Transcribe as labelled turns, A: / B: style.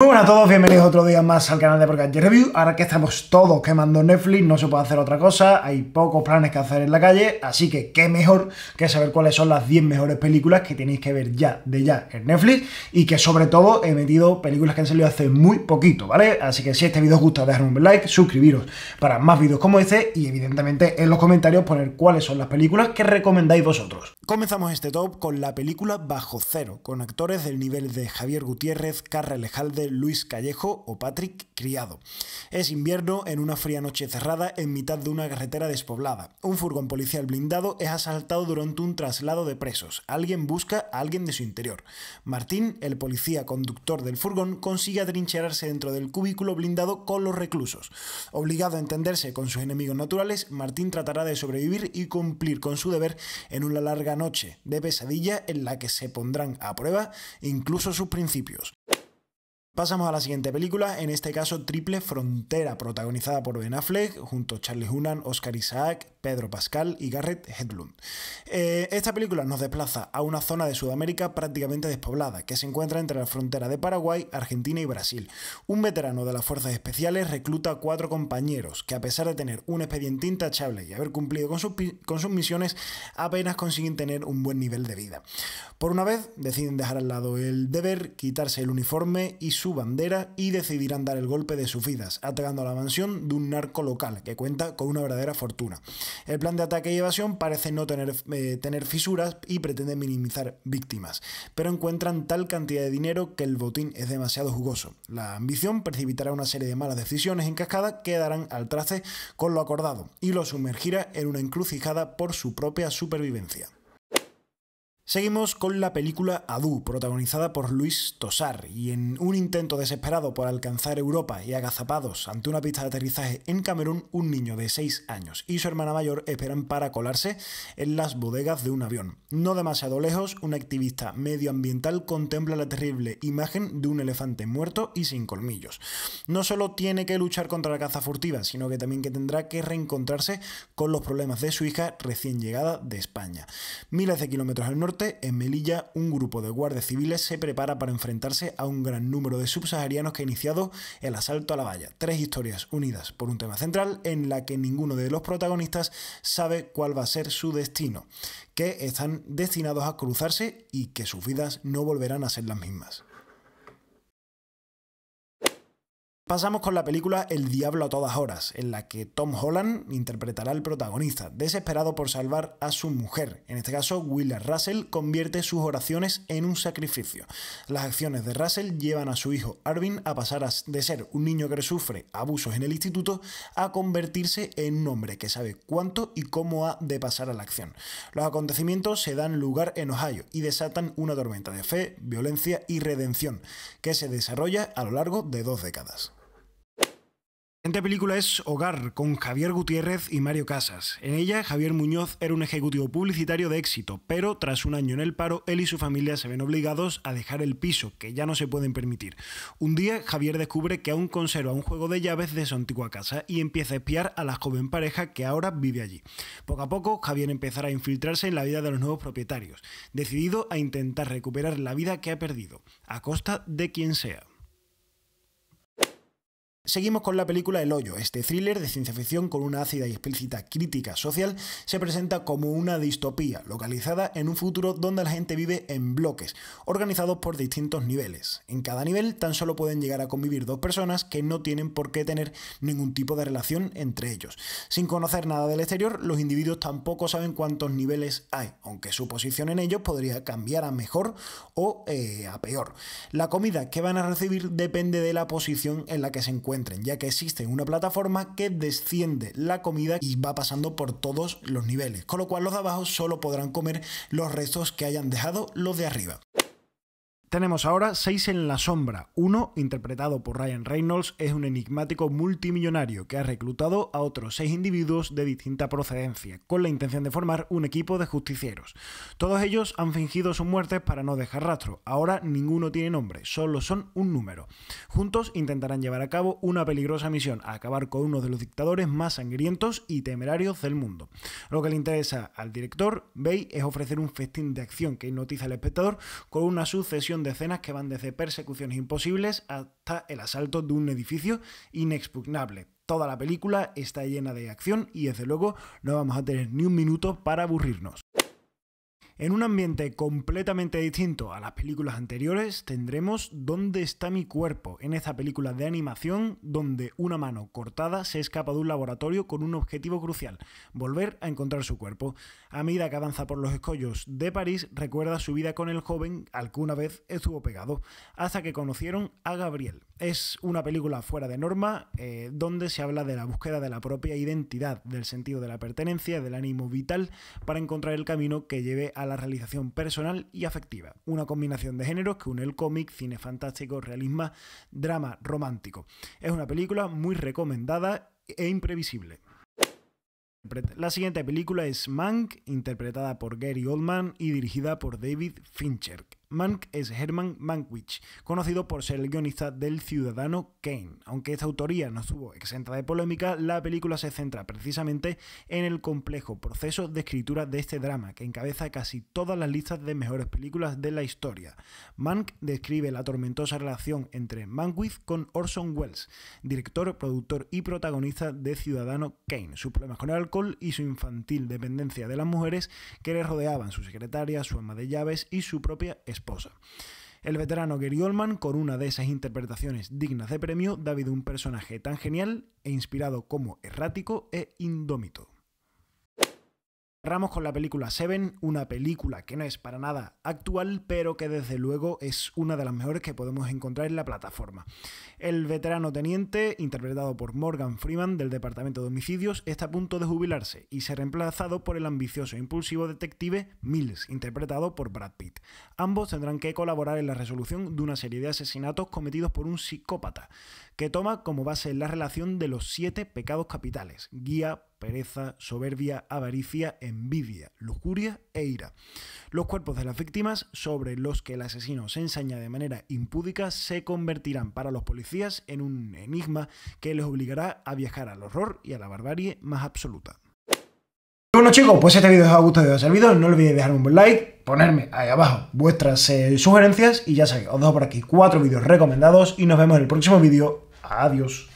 A: Muy buenas a todos, bienvenidos otro día más al canal de Porcanti Review. Ahora que estamos todos quemando Netflix, no se puede hacer otra cosa, hay pocos planes que hacer en la calle, así que qué mejor que saber cuáles son las 10 mejores películas que tenéis que ver ya, de ya, en Netflix y que sobre todo he metido películas que han salido hace muy poquito, ¿vale? Así que si este vídeo os gusta, dejar un like, suscribiros para más vídeos como este y evidentemente en los comentarios poner cuáles son las películas que recomendáis vosotros. Comenzamos este top con la película Bajo Cero, con actores del nivel de Javier Gutiérrez, Carra Lejalde, Luis Callejo o Patrick Criado. Es invierno en una fría noche cerrada en mitad de una carretera despoblada. Un furgón policial blindado es asaltado durante un traslado de presos. Alguien busca a alguien de su interior. Martín, el policía conductor del furgón, consigue atrincherarse dentro del cubículo blindado con los reclusos. Obligado a entenderse con sus enemigos naturales, Martín tratará de sobrevivir y cumplir con su deber en una larga noche de pesadilla en la que se pondrán a prueba incluso sus principios. Pasamos a la siguiente película, en este caso Triple Frontera, protagonizada por Ben Affleck, junto a Charlie Hunan, Oscar Isaac, Pedro Pascal y Garrett Hedlund. Eh, esta película nos desplaza a una zona de Sudamérica prácticamente despoblada, que se encuentra entre la frontera de Paraguay, Argentina y Brasil. Un veterano de las fuerzas especiales recluta a cuatro compañeros que a pesar de tener un expediente intachable y haber cumplido con sus, con sus misiones, apenas consiguen tener un buen nivel de vida. Por una vez, deciden dejar al lado el deber, quitarse el uniforme y su bandera y decidirán dar el golpe de sus vidas, atacando a la mansión de un narco local que cuenta con una verdadera fortuna. El plan de ataque y evasión parece no eh, tener, fisuras y pretende minimizar víctimas, pero encuentran tal cantidad de dinero que el botín es demasiado jugoso. La ambición precipitará una serie de malas decisiones en cascada que darán al traste con lo acordado y lo sumergirá en una encrucijada por su propia supervivencia. Seguimos con la película Adu, protagonizada por Luis Tosar, y en un intento desesperado por alcanzar Europa y agazapados ante una pista de aterrizaje en Camerún, un niño de 6 años y su hermana mayor esperan para colarse en las bodegas de un avión. No demasiado lejos, un activista medioambiental contempla la terrible imagen de un elefante muerto y sin colmillos. No solo tiene que luchar contra la caza furtiva, sino que también que tendrá que reencontrarse con los problemas de su hija recién llegada de España. Miles de kilómetros al norte en Melilla, un grupo de guardias civiles se prepara para enfrentarse a un gran número de subsaharianos que ha iniciado el asalto a la valla. Tres historias unidas por un tema central en la que ninguno de los protagonistas sabe cuál va a ser su destino, que están destinados a cruzarse y que sus vidas no volverán a ser las mismas. Pasamos con la película El Diablo a todas horas, en la que Tom Holland interpretará al protagonista, desesperado por salvar a su mujer. En este caso, Willa Russell convierte sus oraciones en un sacrificio. Las acciones de Russell llevan a su hijo Arvin a pasar de ser un niño que sufre abusos en el instituto a convertirse en un hombre que sabe cuánto y cómo ha de pasar a la acción. Los acontecimientos se dan lugar en Ohio y desatan una tormenta de fe, violencia y redención que se desarrolla a lo largo de dos décadas siguiente película es Hogar, con Javier Gutiérrez y Mario Casas. En ella, Javier Muñoz era un ejecutivo publicitario de éxito, pero tras un año en el paro, él y su familia se ven obligados a dejar el piso, que ya no se pueden permitir. Un día, Javier descubre que aún conserva un juego de llaves de su antigua casa y empieza a espiar a la joven pareja que ahora vive allí. Poco a poco, Javier empezará a infiltrarse en la vida de los nuevos propietarios, decidido a intentar recuperar la vida que ha perdido, a costa de quien sea. Seguimos con la película El Hoyo. Este thriller de ciencia ficción con una ácida y explícita crítica social se presenta como una distopía, localizada en un futuro donde la gente vive en bloques, organizados por distintos niveles. En cada nivel tan solo pueden llegar a convivir dos personas que no tienen por qué tener ningún tipo de relación entre ellos. Sin conocer nada del exterior, los individuos tampoco saben cuántos niveles hay, aunque su posición en ellos podría cambiar a mejor o eh, a peor. La comida que van a recibir depende de la posición en la que se encuentran ya que existe una plataforma que desciende la comida y va pasando por todos los niveles, con lo cual los de abajo solo podrán comer los restos que hayan dejado los de arriba. Tenemos ahora Seis en la Sombra. Uno, interpretado por Ryan Reynolds, es un enigmático multimillonario que ha reclutado a otros seis individuos de distinta procedencia, con la intención de formar un equipo de justicieros. Todos ellos han fingido sus muertes para no dejar rastro. Ahora ninguno tiene nombre, solo son un número. Juntos intentarán llevar a cabo una peligrosa misión, a acabar con uno de los dictadores más sangrientos y temerarios del mundo. Lo que le interesa al director, Bay, es ofrecer un festín de acción que notiza al espectador con una sucesión de escenas que van desde persecuciones imposibles hasta el asalto de un edificio inexpugnable. Toda la película está llena de acción y desde luego no vamos a tener ni un minuto para aburrirnos. En un ambiente completamente distinto a las películas anteriores, tendremos ¿Dónde está mi cuerpo? en esta película de animación donde una mano cortada se escapa de un laboratorio con un objetivo crucial, volver a encontrar su cuerpo. A medida que avanza por los escollos de París, recuerda su vida con el joven al que una vez estuvo pegado, hasta que conocieron a Gabriel. Es una película fuera de norma, eh, donde se habla de la búsqueda de la propia identidad, del sentido de la pertenencia, del ánimo vital para encontrar el camino que lleve a la realización personal y afectiva. Una combinación de géneros que une el cómic, cine fantástico, realismo, drama romántico. Es una película muy recomendada e imprevisible. La siguiente película es Mank, interpretada por Gary Oldman y dirigida por David Fincher. Mank es Herman Mankiewicz, conocido por ser el guionista del Ciudadano Kane. Aunque esta autoría no estuvo exenta de polémica, la película se centra precisamente en el complejo proceso de escritura de este drama, que encabeza casi todas las listas de mejores películas de la historia. Mank describe la tormentosa relación entre Mankiewicz con Orson Welles, director, productor y protagonista de Ciudadano Kane, sus problemas con el alcohol y su infantil dependencia de las mujeres que le rodeaban, su secretaria, su ama de llaves y su propia esposa esposa. El veterano Gary Oldman, con una de esas interpretaciones dignas de premio, da vida a un personaje tan genial e inspirado como errático e indómito. Cerramos con la película Seven, una película que no es para nada actual, pero que desde luego es una de las mejores que podemos encontrar en la plataforma. El veterano teniente, interpretado por Morgan Freeman del Departamento de Homicidios, está a punto de jubilarse y ser reemplazado por el ambicioso e impulsivo detective Mills, interpretado por Brad Pitt. Ambos tendrán que colaborar en la resolución de una serie de asesinatos cometidos por un psicópata, que toma como base la relación de los siete pecados capitales, guía, pereza, soberbia, avaricia, envidia envidia, lujuria e ira. Los cuerpos de las víctimas sobre los que el asesino se ensaña de manera impúdica se convertirán para los policías en un enigma que les obligará a viajar al horror y a la barbarie más absoluta. Bueno chicos, pues este vídeo os ha gustado y os ha servido, no olvidéis dejar un buen like, ponerme ahí abajo vuestras eh, sugerencias y ya sabéis, os dejo por aquí cuatro vídeos recomendados y nos vemos en el próximo vídeo. Adiós.